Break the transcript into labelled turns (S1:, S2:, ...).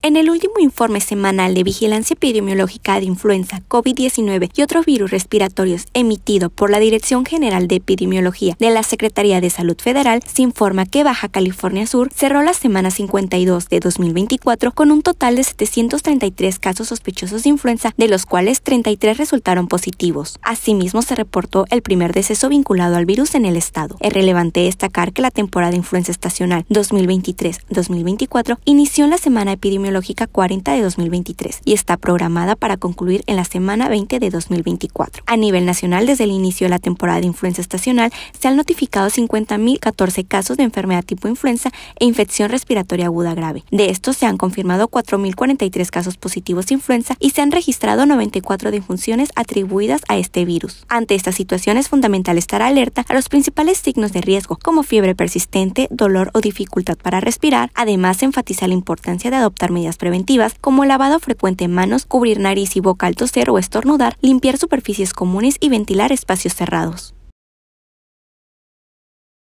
S1: En el último informe semanal de vigilancia epidemiológica de influenza COVID-19 y otros virus respiratorios emitido por la Dirección General de Epidemiología de la Secretaría de Salud Federal, se informa que Baja California Sur cerró la semana 52 de 2024 con un total de 733 casos sospechosos de influenza, de los cuales 33 resultaron positivos. Asimismo, se reportó el primer deceso vinculado al virus en el estado. Es relevante destacar que la temporada de influenza estacional 2023-2024 inició en la semana epidemiológica 40 de 2023 y está programada para concluir en la semana 20 de 2024. A nivel nacional, desde el inicio de la temporada de influenza estacional, se han notificado 50.014 casos de enfermedad tipo influenza e infección respiratoria aguda grave. De estos se han confirmado 4.043 casos positivos de influenza y se han registrado 94 defunciones atribuidas a este virus. Ante esta situación es fundamental estar alerta a los principales signos de riesgo, como fiebre persistente, dolor o dificultad para respirar. Además, enfatiza la importancia de adoptar medidas preventivas como lavado frecuente en manos, cubrir nariz y boca al toser o estornudar, limpiar superficies comunes y ventilar espacios cerrados.